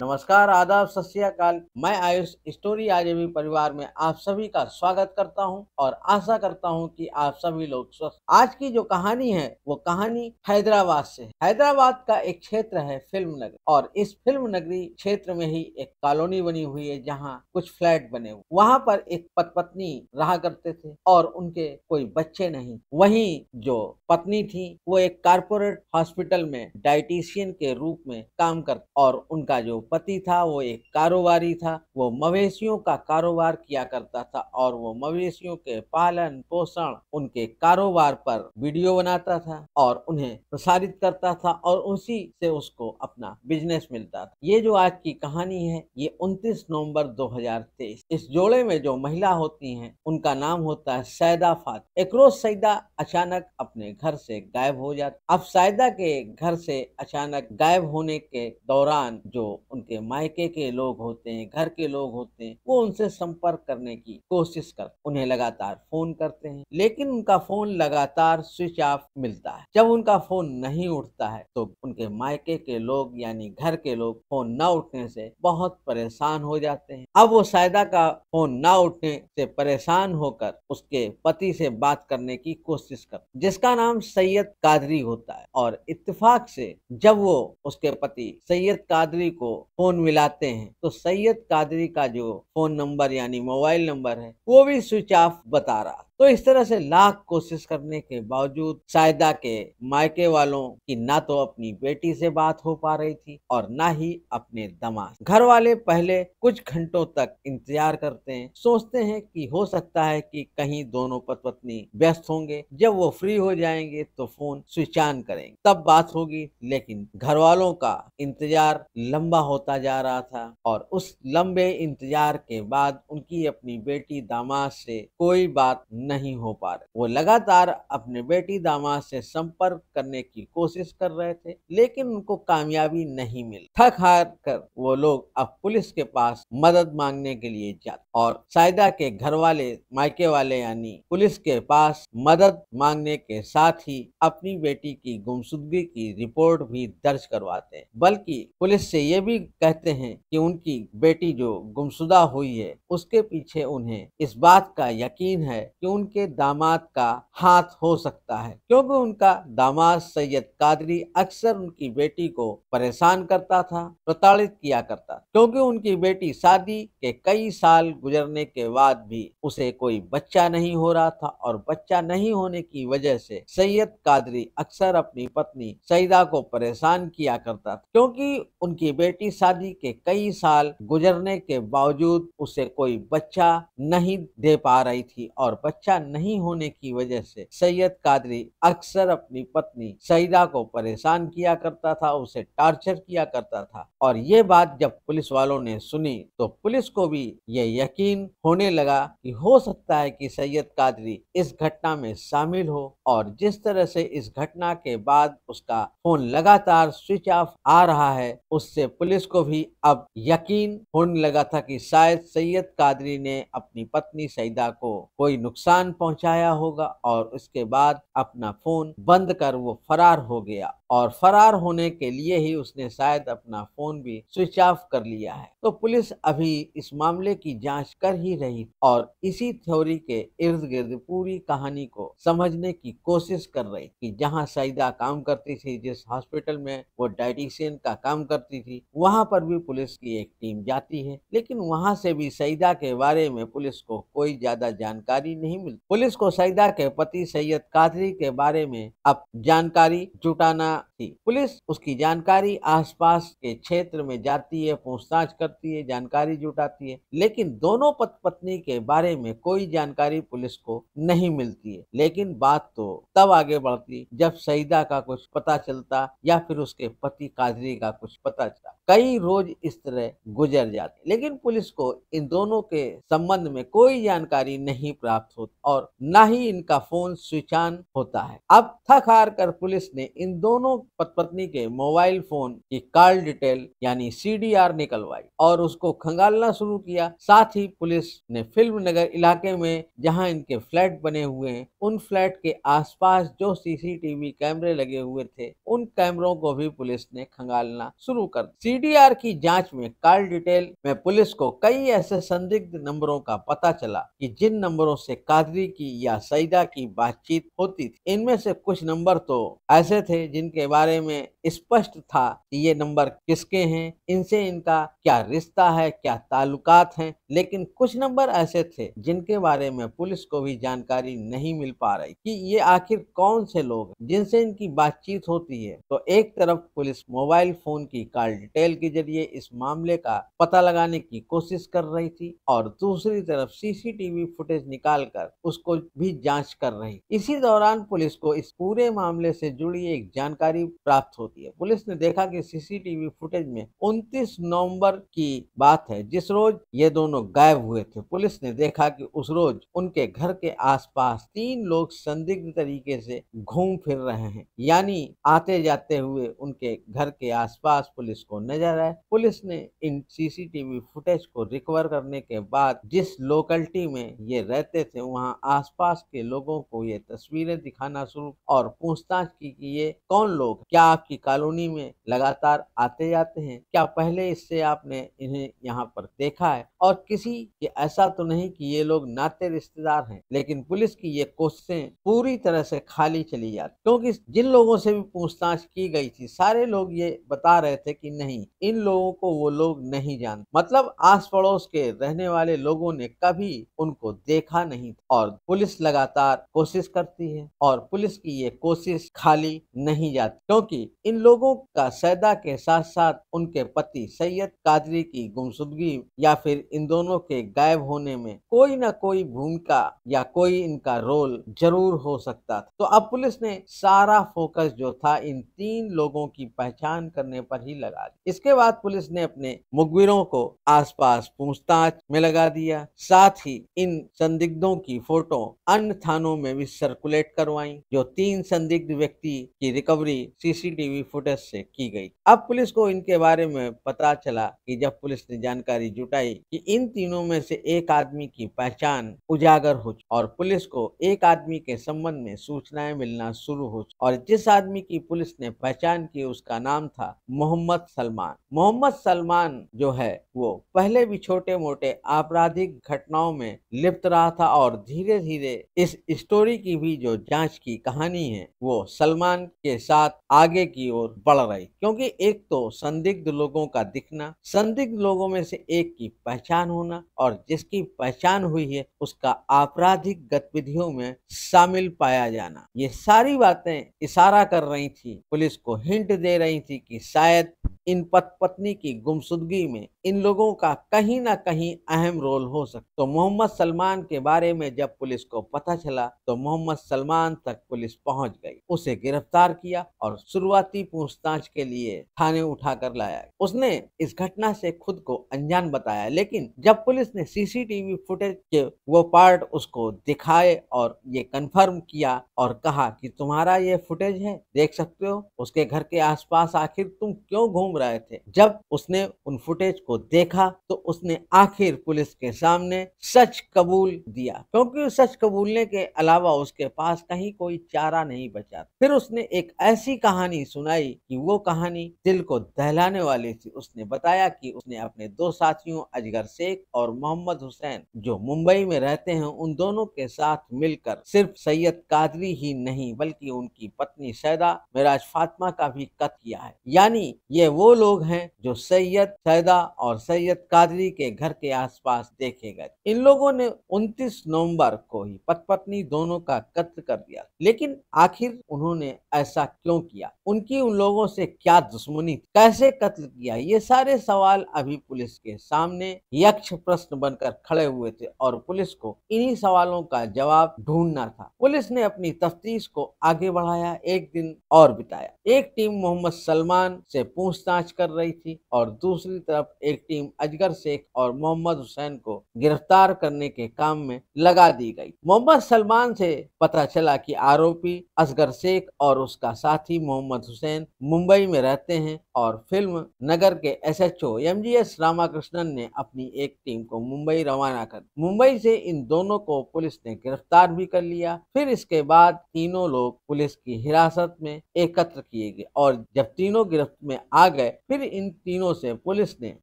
नमस्कार आदाब सत्याकाल मैं आयुष स्टोरी आज भी परिवार में आप सभी का स्वागत करता हूं और आशा करता हूं कि आप सभी लोग स्वस्थ आज की जो कहानी है वो कहानी हैदराबाद से है हैदराबाद का एक क्षेत्र है फिल्म नगरी और इस फिल्म नगरी क्षेत्र में ही एक कॉलोनी बनी हुई है जहाँ कुछ फ्लैट बने हुए वहाँ पर एक पत पत्नी रहा करते थे और उनके कोई बच्चे नहीं वही जो पत्नी थी वो एक कारपोरेट हॉस्पिटल में डायटिशियन के रूप में काम कर और उनका जो पति था वो एक कारोबारी था वो मवेशियों का कारोबार किया करता था और वो मवेशियों के पालन पोषण उनके कारोबार पर वीडियो बनाता था और उन्हें प्रसारित करता था और उसी से उसको अपना बिजनेस मिलता था ये जो आज की कहानी है ये 29 नवंबर 2023 इस जोड़े में जो महिला होती हैं उनका नाम होता है सैदा फात एक रोज सैदा अचानक अपने घर से गायब हो जाती अब सैदा के घर से अचानक गायब होने के दौरान जो उनके मायके के लोग होते हैं घर के लोग होते हैं वो उनसे संपर्क करने की कोशिश कर उन्हें लगातार फोन करते हैं लेकिन उनका फोन लगातार स्विच ऑफ मिलता है जब उनका फोन नहीं उठता है तो उनके मायके के लोग यानी घर के लोग फोन न उठने से बहुत परेशान हो जाते हैं अब वो सायदा का फोन न उठने से परेशान होकर उसके पति से बात करने की कोशिश कर जिसका नाम सैयद कादरी होता है और इतफाक से जब वो उसके पति सैयद कादरी को फोन मिलाते हैं तो सैयद कादरी का जो फोन नंबर यानी मोबाइल नंबर है वो भी स्विच ऑफ बता रहा तो इस तरह से लाख कोशिश करने के बावजूद शायदा के मायके वालों की ना तो अपनी बेटी से बात हो पा रही थी और ना ही अपने दमा घर वाले पहले कुछ घंटों तक इंतजार करते हैं सोचते हैं कि हो सकता है कि कहीं दोनों पत पत्नी व्यस्त होंगे जब वो फ्री हो जाएंगे तो फोन स्विच ऑन करेंगे तब बात होगी लेकिन घर वालों का इंतजार लंबा होता जा रहा था और उस लंबे इंतजार के बाद उनकी अपनी बेटी दामाद से कोई बात नहीं हो पा रहे वो लगातार अपने बेटी दामाद से संपर्क करने की कोशिश कर रहे थे लेकिन उनको कामयाबी नहीं मिली थक हार कर वो लोग अब पुलिस के पास मदद मांगने के लिए जाते और सायदा के घर वाले मायके वाले यानी पुलिस के पास मदद मांगने के साथ ही अपनी बेटी की गुमशुदगी की रिपोर्ट भी दर्ज करवाते हैं बल्कि पुलिस से ये भी कहते हैं कि उनकी बेटी जो गुमशुदा हुई है उसके पीछे उन्हें इस बात का यकीन है कि उनके दामाद का हाथ हो सकता है क्योंकि उनका दामाद सैयद कादरी अक्सर उनकी बेटी को परेशान करता था प्रताड़ित किया करता क्योंकि उनकी बेटी शादी के कई साल गुजरने के बाद भी उसे कोई बच्चा नहीं हो रहा था और बच्चा नहीं होने की वजह से सैयद कादरी अक्सर अपनी पत्नी सईदा को परेशान किया करता था क्योंकि उनकी बेटी शादी के कई साल गुजरने के बावजूद उसे कोई बच्चा नहीं दे पा रही थी और बच्चा अच्छा नहीं होने की वजह से सैयद कादरी अक्सर अपनी पत्नी सईदा को परेशान किया करता था उसे टॉर्चर किया करता था और ये बात जब पुलिस वालों ने सुनी तो पुलिस को भी ये यकीन होने लगा कि हो सकता है कि सैयद कादरी इस घटना में शामिल हो और जिस तरह से इस घटना के बाद उसका फोन लगातार स्विच ऑफ आ रहा है उससे पुलिस को भी अब यकीन होने लगा था कि शायद सैयद कादरी ने अपनी पत्नी सईदा को कोई नुकसान नुकसान पहुंचाया होगा और उसके बाद अपना फोन बंद कर वो फरार हो गया और फरार होने के लिए ही उसने शायद अपना फोन भी स्विच ऑफ कर लिया है तो पुलिस अभी इस मामले की जांच कर ही रही और इसी थ्योरी के इर्द गिर्द पूरी कहानी को समझने की कोशिश कर रही कि जहां सईदा काम करती थी जिस हॉस्पिटल में वो डायटिशियन का काम करती थी वहां पर भी पुलिस की एक टीम जाती है लेकिन वहां से भी सईदा के बारे में पुलिस को कोई ज्यादा जानकारी नहीं मिलती पुलिस को सईदा के पति सैयद कादरी के बारे में अब जानकारी जुटाना थी पुलिस उसकी जानकारी आसपास के क्षेत्र में जाती है पूछताछ करती है जानकारी जुटाती है लेकिन दोनों पति पत्नी के बारे में कोई जानकारी पुलिस को नहीं मिलती है लेकिन बात तो तब आगे बढ़ती जब सईदा का कुछ पता चलता या फिर उसके पति कादरी का कुछ पता चला कई रोज इस तरह गुजर जाते लेकिन पुलिस को इन दोनों के संबंध में कोई जानकारी नहीं प्राप्त होती और न ही इनका फोन स्विच ऑन होता है अब थक हार कर पुलिस ने इन दोनों दोनों पत पत्नी के मोबाइल फोन की कॉल डिटेल यानी सीडीआर निकलवाई और उसको खंगालना शुरू किया साथ ही पुलिस ने फिल्म नगर इलाके में जहां इनके फ्लैट बने हुए हैं उन फ्लैट के आसपास जो सीसीटीवी कैमरे लगे हुए थे उन कैमरों को भी पुलिस ने खंगालना शुरू कर सी की जाँच में कॉल डिटेल में पुलिस को कई ऐसे संदिग्ध नंबरों का पता चला की जिन नंबरों से कादरी की या सईदा की बातचीत होती थी इनमें से कुछ नंबर तो ऐसे थे जिनके के बारे में स्पष्ट था कि ये नंबर किसके हैं इनसे इनका क्या रिश्ता है क्या ताल्लुकात हैं लेकिन कुछ नंबर ऐसे थे जिनके बारे में पुलिस को भी जानकारी नहीं मिल पा रही कि ये आखिर कौन से लोग जिनसे इनकी बातचीत होती है तो एक तरफ पुलिस मोबाइल फोन की कॉल डिटेल के जरिए इस मामले का पता लगाने की कोशिश कर रही थी और दूसरी तरफ सीसीटीवी फुटेज निकाल कर उसको भी जांच कर रही इसी दौरान पुलिस को इस पूरे मामले से जुड़ी एक जानकारी जानकारी प्राप्त होती है पुलिस ने देखा कि सीसीटीवी फुटेज में 29 नवंबर की बात है जिस रोज ये दोनों गायब हुए थे पुलिस ने देखा कि उस रोज उनके घर के आसपास तीन लोग संदिग्ध तरीके से घूम फिर रहे हैं यानी आते जाते हुए उनके घर के आसपास पुलिस को नजर आए पुलिस ने इन सीसीटीवी फुटेज को रिकवर करने के बाद जिस लोकलिटी में ये रहते थे वहाँ आसपास के लोगों को ये तस्वीरें दिखाना शुरू और पूछताछ की कि ये कौन लोग क्या आपकी कॉलोनी में लगातार आते जाते हैं क्या पहले इससे आपने इन्हें यहाँ पर देखा है और किसी के ऐसा तो नहीं कि ये लोग नाते रिश्तेदार हैं लेकिन पुलिस की ये कोशिशें पूरी तरह से खाली चली जाती क्योंकि जिन लोगों से भी पूछताछ की गई थी सारे लोग ये बता रहे थे कि नहीं इन लोगों को वो लोग नहीं जानते मतलब आस पड़ोस के रहने वाले लोगों ने कभी उनको देखा नहीं और पुलिस लगातार कोशिश करती है और पुलिस की ये कोशिश खाली नहीं जाती जाती क्योंकि इन लोगों का सैदा के साथ साथ उनके पति सैयद कादरी की गुमसुदगी या फिर इन दोनों के गायब होने में कोई ना कोई भूमिका या कोई इनका रोल जरूर हो सकता था तो अब पुलिस ने सारा फोकस जो था इन तीन लोगों की पहचान करने पर ही लगा दिया इसके बाद पुलिस ने अपने मुकबिरों को आसपास पूछताछ में लगा दिया साथ ही इन संदिग्धों की फोटो अन्य थानों में भी सर्कुलेट करवाई जो तीन संदिग्ध व्यक्ति की रिकवरी चोरी सीसीटीवी फुटेज से की गई अब पुलिस को इनके बारे में पता चला कि जब पुलिस ने जानकारी जुटाई कि इन तीनों में से एक आदमी की पहचान उजागर हो और पुलिस को एक आदमी के संबंध में सूचनाएं मिलना शुरू हो और जिस आदमी की पुलिस ने पहचान की उसका नाम था मोहम्मद सलमान मोहम्मद सलमान जो है वो पहले भी छोटे मोटे आपराधिक घटनाओं में लिप्त रहा था और धीरे धीरे इस स्टोरी की भी जो जांच की कहानी है वो सलमान के साथ साथ आगे की ओर बढ़ रही क्योंकि एक तो संदिग्ध लोगों का दिखना संदिग्ध लोगों में से एक की पहचान होना और जिसकी पहचान हुई है उसका आपराधिक गतिविधियों में शामिल पाया जाना ये सारी बातें इशारा कर रही थी पुलिस को हिंट दे रही थी कि शायद इन पत पत्नी की गुमशुदगी में इन लोगों का कहीं ना कहीं अहम रोल हो सकता तो मोहम्मद सलमान के बारे में जब पुलिस को पता चला तो मोहम्मद सलमान तक पुलिस पहुंच गई उसे गिरफ्तार किया और शुरुआती पूछताछ के लिए थाने उठा कर लाया उसने इस घटना से खुद को अनजान बताया लेकिन जब पुलिस ने सीसीटीवी फुटेज के वो पार्ट उसको दिखाए और ये कंफर्म किया और कहा कि तुम्हारा ये फुटेज है देख सकते हो उसके घर के आसपास आखिर तुम क्यों घूम रहे थे जब उसने उन फुटेज को देखा तो उसने आखिर पुलिस के सामने सच कबूल दिया क्योंकि सच कबूलने के अलावा उसके पास कहीं कोई चारा नहीं बचा फिर उसने एक ऐसी कहानी सुनाई कि वो कहानी दिल को दहलाने वाली थी उसने बताया कि उसने अपने दो साथियों अजगर शेख और मोहम्मद हुसैन जो मुंबई में रहते हैं उन दोनों के साथ मिलकर सिर्फ सैयद कादरी ही नहीं बल्कि उनकी पत्नी सैदा मिराज फातिमा का भी कत किया है यानी ये वो वो लोग हैं जो सैयद सैदा और सैयद कादरी के घर के आसपास देखे गए इन लोगों ने 29 नवंबर को ही पत पत्नी दोनों का कत्ल कर दिया लेकिन आखिर उन्होंने ऐसा क्यों किया उनकी उन लोगों से क्या दुश्मनी कैसे कत्ल किया ये सारे सवाल अभी पुलिस के सामने यक्ष प्रश्न बनकर खड़े हुए थे और पुलिस को इन्हीं सवालों का जवाब ढूंढना था पुलिस ने अपनी तफ्तीश को आगे बढ़ाया एक दिन और बिताया एक टीम मोहम्मद सलमान से पूछता पूछताछ कर रही थी और दूसरी तरफ एक टीम अजगर शेख और मोहम्मद हुसैन को गिरफ्तार करने के काम में लगा दी गई मोहम्मद सलमान से पता चला कि आरोपी असगर शेख और उसका साथी मोहम्मद हुसैन मुंबई में रहते हैं और फिल्म नगर के S H O M G S Ramakrishnan ने अपनी एक टीम को मुंबई रवाना कर मुंबई से इन दोनों को पुलिस ने गिरफ्तार भी कर लिया फिर इसके बाद तीनों लोग पुलिस की हिरासत में एकत्र किए गए और जब तीनों गिरफ्त में आ गए है फिर इन तीनों से पुलिस ने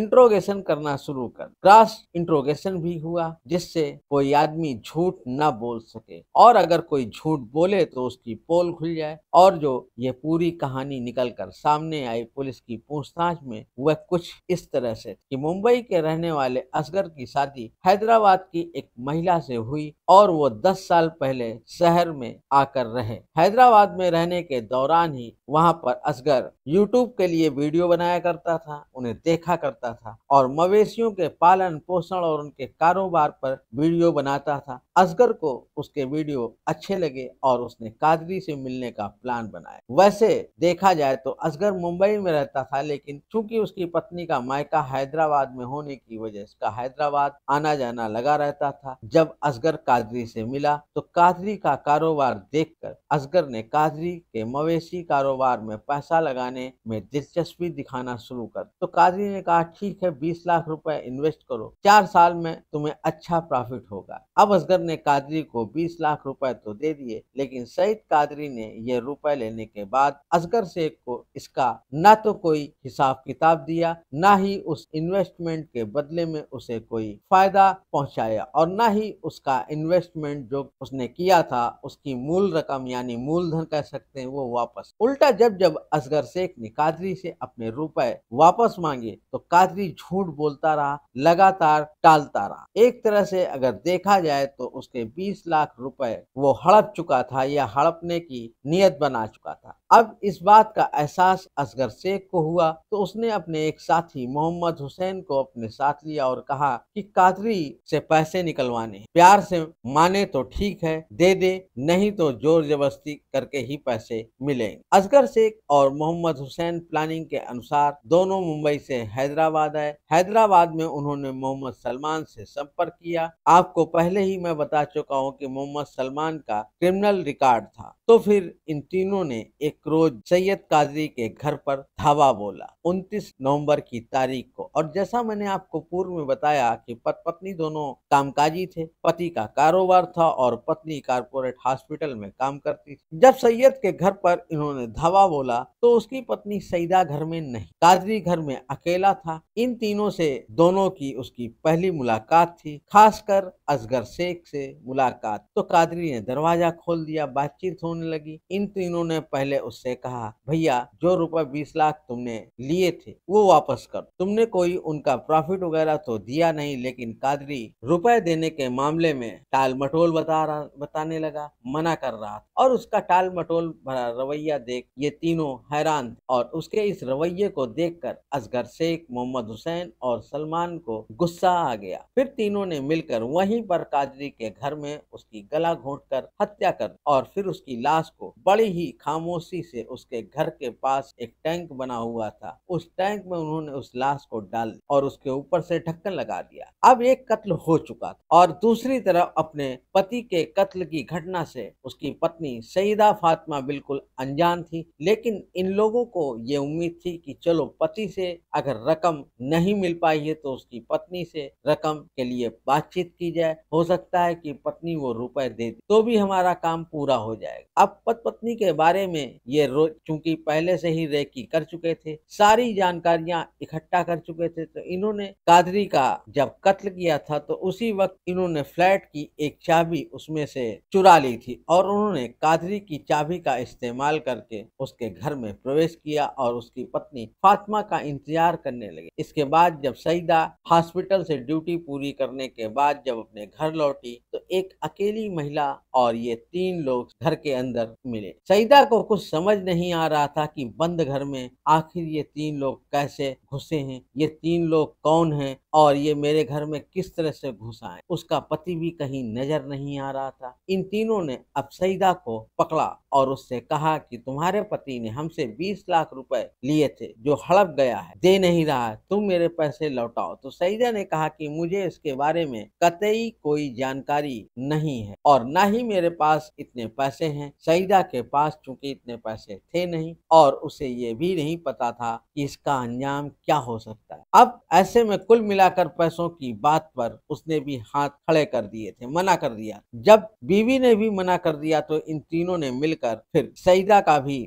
इंट्रोगेशन करना शुरू कर क्रॉस इंट्रोगेशन भी हुआ जिससे कोई आदमी झूठ न बोल सके और अगर कोई झूठ बोले तो उसकी पोल खुल जाए और जो ये पूरी कहानी निकल कर सामने आई पुलिस की पूछताछ में वह कुछ इस तरह से कि मुंबई के रहने वाले असगर की शादी हैदराबाद की एक महिला से हुई और वो दस साल पहले शहर में आकर रहे हैदराबाद में रहने के दौरान ही वहाँ पर असगर यूट्यूब के लिए वीडियो वीडियो बनाया करता था उन्हें देखा करता था और मवेशियों के पालन पोषण और उनके कारोबार पर वीडियो बनाता था असगर को उसके वीडियो अच्छे लगे और उसने कादरी से मिलने का प्लान बनाया वैसे देखा जाए तो असगर मुंबई में रहता था लेकिन चूंकि उसकी पत्नी का मायका हैदराबाद में होने की वजह उसका हैदराबाद आना जाना लगा रहता था जब असगर कादरी से मिला तो कादरी का कारोबार देखकर असगर ने कादरी के मवेशी कारोबार में पैसा लगाने में दिलचस्प भी दिखाना शुरू कर तो कादरी ने कहा ठीक है बीस लाख रुपए इन्वेस्ट करो चार साल में तुम्हें अच्छा प्रॉफिट होगा अब असगर ने कादरी को बीस लाख रुपए तो दे दिए लेकिन सईद कादरी ने यह रुपए लेने के बाद असगर शेख को इसका न तो कोई हिसाब किताब दिया न ही उस इन्वेस्टमेंट के बदले में उसे कोई फायदा पहुंचाया और न ही उसका इन्वेस्टमेंट जो उसने किया था उसकी मूल रकम यानी मूलधन कह सकते हैं वो वापस उल्टा जब जब असगर शेख ने कादरी से अपने रुपए वापस मांगे तो कादरी झूठ बोलता रहा लगातार टालता रहा एक तरह से अगर देखा जाए तो उसके 20 लाख रुपए वो हड़प चुका था या हड़पने की नियत बना चुका था अब इस बात का एहसास असगर शेख को हुआ तो उसने अपने एक साथी मोहम्मद हुसैन को अपने साथ लिया और कहा कि कादरी से पैसे निकलवाने प्यार से माने तो ठीक है दे दे नहीं तो जोर जबरस्ती करके ही पैसे मिलेंगे असगर शेख और मोहम्मद हुसैन प्लानिंग के अनुसार दोनों मुंबई से हैदराबाद आए हैदराबाद में उन्होंने मोहम्मद सलमान से संपर्क किया आपको पहले ही मैं बता चुका हूँ की मोहम्मद सलमान का क्रिमिनल रिकॉर्ड था तो फिर इन तीनों ने एक एक रोज सैयद कादरी के घर पर धावा बोला 29 नवंबर की तारीख को और जैसा मैंने आपको पूर्व में बताया कि पत पत्नी दोनों कामकाजी थे पति का कारोबार था और पत्नी कारपोरेट हॉस्पिटल में काम करती थी जब सैयद के घर पर इन्होंने धावा बोला तो उसकी पत्नी सईदा घर में नहीं कादरी घर में अकेला था इन तीनों से दोनों की उसकी पहली मुलाकात थी खासकर असगर शेख से मुलाकात तो कादरी ने दरवाजा खोल दिया बातचीत होने लगी इन तीनों ने पहले उससे कहा भैया जो रुपए बीस लाख तुमने लिए थे वो वापस कर तुमने कोई उनका प्रॉफिट वगैरह तो दिया नहीं लेकिन कादरी रुपए देने के मामले में टाल मटोल बता रहा बताने लगा मना कर रहा और उसका टाल मटोल भरा रवैया देख ये तीनों हैरान और उसके इस रवैये को देख कर असगर शेख मोहम्मद हुसैन और सलमान को गुस्सा आ गया फिर तीनों ने मिलकर वहीं पर कादरी के घर में उसकी गला घोट कर हत्या कर और फिर उसकी लाश को बड़ी ही खामोशी रस्सी से उसके घर के पास एक टैंक बना हुआ था उस टैंक में उन्होंने उस लाश को डाल और उसके ऊपर से ढक्कन लगा दिया अब एक कत्ल हो चुका था और दूसरी तरफ अपने पति के कत्ल की घटना से उसकी पत्नी सईदा फातिमा बिल्कुल अनजान थी लेकिन इन लोगों को ये उम्मीद थी कि चलो पति से अगर रकम नहीं मिल पाई है तो उसकी पत्नी से रकम के लिए बातचीत की जाए हो सकता है कि पत्नी वो रुपए दे दे तो भी हमारा काम पूरा हो जाएगा अब पत पत्नी के बारे में ये रोज चूंकि पहले से ही रेकी कर चुके थे सारी जानकारियां इकट्ठा कर चुके थे तो इन्होंने कादरी का जब कत्ल किया था तो उसी वक्त इन्होंने फ्लैट की एक चाबी उसमें से चुरा ली थी और उन्होंने कादरी की चाबी का इस्तेमाल करके उसके घर में प्रवेश किया और उसकी पत्नी फातिमा का इंतजार करने लगे इसके बाद जब सईदा हॉस्पिटल से ड्यूटी पूरी करने के बाद जब अपने घर लौटी तो एक अकेली महिला और ये तीन लोग घर के अंदर मिले सईदा को कुछ समझ नहीं आ रहा था कि बंद घर में आखिर ये तीन लोग कैसे घुसे हैं ये तीन लोग कौन हैं और ये मेरे घर में किस तरह से घुस उसका पति भी कहीं नजर नहीं आ रहा था इन तीनों ने सईदा को पकड़ा और उससे कहा कि तुम्हारे पति ने हमसे 20 लाख रुपए लिए थे जो हड़प गया है दे नहीं रहा है तुम मेरे पैसे लौटाओ तो सईदा ने कहा कि मुझे इसके बारे में कतई कोई जानकारी नहीं है और न ही मेरे पास इतने पैसे हैं सईदा के पास चूंकि इतने पैसे थे नहीं और उसे ये भी नहीं पता था कि इसका अंजाम क्या हो सकता है अब ऐसे में कुल मिलाकर पैसों की बात पर उसने भी हाथ खड़े कर दिए थे मना कर दिया जब बीवी ने भी मना कर दिया तो इन तीनों ने मिलकर फिर सईदा का भी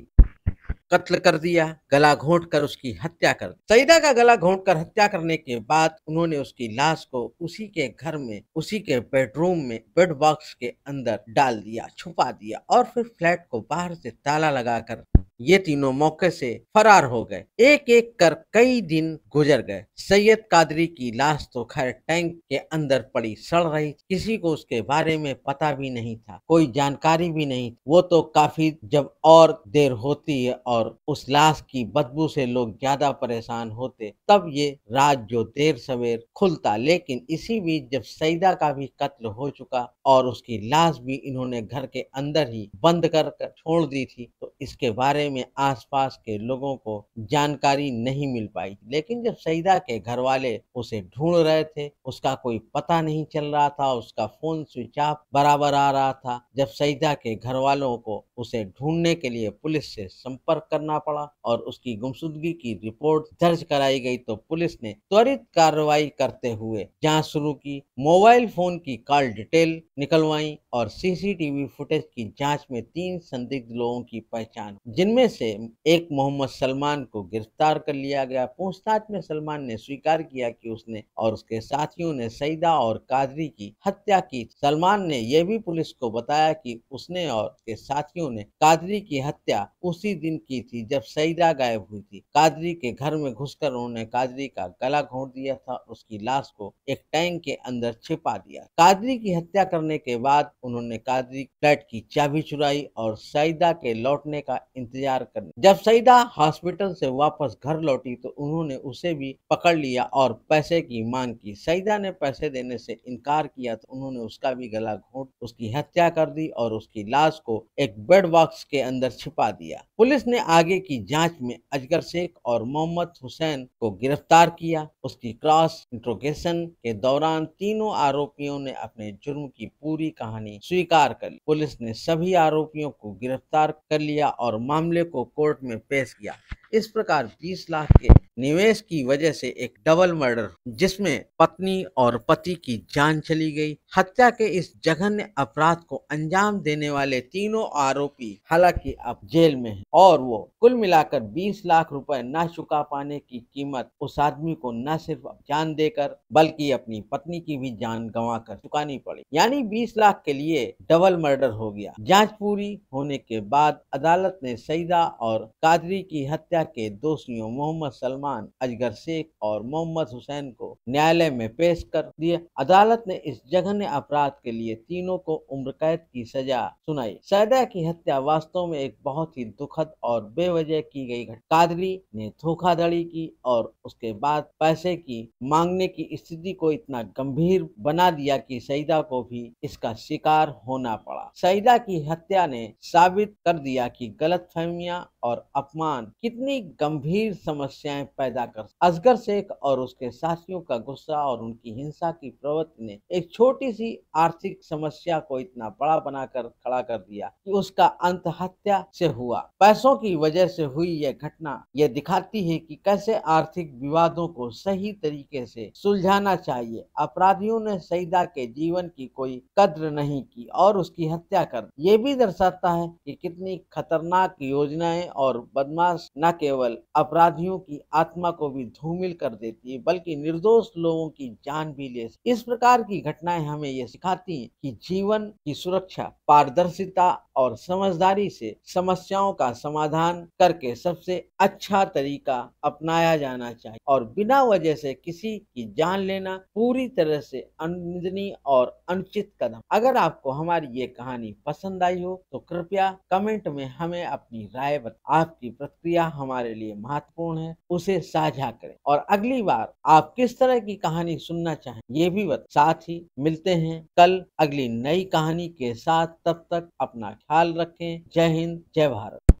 कत्ल कर दिया गला घोंट कर उसकी हत्या कर सईदा का गला घोंट कर हत्या करने के बाद उन्होंने उसकी लाश को उसी के घर में उसी के बेडरूम में बेड बॉक्स के अंदर डाल दिया छुपा दिया और फिर फ्लैट को बाहर से ताला लगाकर ये तीनों मौके से फरार हो गए एक एक कर कई दिन गुजर गए सैयद कादरी की लाश तो खैर टैंक के अंदर पड़ी सड़ रही किसी को उसके बारे में पता भी नहीं था कोई जानकारी भी नहीं वो तो काफी जब और देर होती है और उस लाश की बदबू से लोग ज्यादा परेशान होते तब ये राज जो देर सवेर खुलता लेकिन इसी बीच जब सईदा का भी कत्ल हो चुका और उसकी लाश भी इन्होंने घर के अंदर ही बंद कर, कर छोड़ दी थी तो इसके बारे में आसपास के लोगों को जानकारी नहीं मिल पाई लेकिन जब सईदा के घर वाले उसे ढूंढ रहे थे उसका कोई पता नहीं चल रहा था उसका फोन स्विच ऑफ बराबर आ रहा था जब सईदा के घर वालों को उसे ढूंढने के लिए पुलिस से संपर्क करना पड़ा और उसकी गुमशुदगी की रिपोर्ट दर्ज कराई गई तो पुलिस ने त्वरित कार्रवाई करते हुए जांच शुरू की मोबाइल फोन की कॉल डिटेल निकलवाई और सीसीटीवी फुटेज की जांच में तीन संदिग्ध लोगों की पहचान जिनमें उनमें से एक मोहम्मद सलमान को गिरफ्तार कर लिया गया पूछताछ में सलमान ने स्वीकार किया कि उसने और उसके साथियों ने सईदा और कादरी की हत्या की सलमान ने यह भी पुलिस को बताया कि उसने और उसके साथियों ने कादरी की हत्या उसी दिन की थी जब सईदा गायब हुई थी कादरी के घर में घुसकर उन्होंने कादरी का गला घोट दिया था उसकी लाश को एक टैंक के अंदर छिपा दिया कादरी की हत्या करने के बाद उन्होंने कादरी फ्लैट की चाबी चुराई और सईदा के लौटने का इंतजार तैयार करने जब सईदा हॉस्पिटल से वापस घर लौटी तो उन्होंने उसे भी पकड़ लिया और पैसे की मांग की सईदा ने पैसे देने से इनकार किया तो उन्होंने उसका भी गला घोट उसकी हत्या कर दी और उसकी लाश को एक बेड बॉक्स के अंदर छिपा दिया पुलिस ने आगे की जाँच में अजगर शेख और मोहम्मद हुसैन को गिरफ्तार किया उसकी क्रॉस इंट्रोगेशन के दौरान तीनों आरोपियों ने अपने जुर्म की पूरी कहानी स्वीकार कर ली पुलिस ने सभी आरोपियों को गिरफ्तार कर लिया और मामले मामले को कोर्ट में पेश किया इस प्रकार 20 लाख के निवेश की वजह से एक डबल मर्डर जिसमें पत्नी और पति की जान चली गई हत्या के इस जघन्य अपराध को अंजाम देने वाले तीनों आरोपी हालांकि अब जेल में हैं और वो कुल मिलाकर 20 लाख रुपए न चुका पाने की कीमत उस आदमी को न सिर्फ जान देकर बल्कि अपनी पत्नी की भी जान गंवा कर चुकानी पड़ी यानी बीस लाख के लिए डबल मर्डर हो गया जाँच पूरी होने के बाद अदालत ने सईदा और कादरी की हत्या अमेरिका के दोषियों मोहम्मद सलमान अजगर शेख और मोहम्मद हुसैन को न्यायालय में पेश कर दिया अदालत ने इस जघन्य अपराध के लिए तीनों को उम्र कैद की सजा सुनाई सैदा की हत्या वास्तव में एक बहुत ही दुखद और बेवजह की गई घटना कादरी ने धोखाधड़ी की और उसके बाद पैसे की मांगने की स्थिति को इतना गंभीर बना दिया कि सईदा को भी इसका शिकार होना पड़ा सईदा की हत्या ने साबित कर दिया कि गलत फहमिया और अपमान कितनी कितनी गंभीर समस्याएं पैदा कर असगर शेख और उसके साथियों का गुस्सा और उनकी हिंसा की प्रवृत्ति ने एक छोटी सी आर्थिक समस्या को इतना बड़ा बनाकर खड़ा कर दिया कि उसका अंत हत्या से हुआ पैसों की वजह से हुई यह घटना यह दिखाती है कि कैसे आर्थिक विवादों को सही तरीके से सुलझाना चाहिए अपराधियों ने सईदा के जीवन की कोई कद्र नहीं की और उसकी हत्या कर ये भी दर्शाता है कि कितनी खतरनाक योजनाएं और बदमाश न केवल अपराधियों की आत्मा को भी धूमिल कर देती है बल्कि निर्दोष लोगों की जान भी ले इस प्रकार की घटनाएं हमें ये सिखाती हैं कि जीवन की सुरक्षा पारदर्शिता और समझदारी से समस्याओं का समाधान करके सबसे अच्छा तरीका अपनाया जाना चाहिए और बिना वजह से किसी की जान लेना पूरी तरह से अनिंदनीय और अनुचित कदम अगर आपको हमारी ये कहानी पसंद आई हो तो कृपया कमेंट में हमें अपनी राय बता आपकी प्रतिक्रिया हम हमारे लिए महत्वपूर्ण है उसे साझा करें और अगली बार आप किस तरह की कहानी सुनना चाहें ये भी बता साथ ही मिलते हैं कल अगली नई कहानी के साथ तब तक अपना ख्याल रखें जय हिंद जय भारत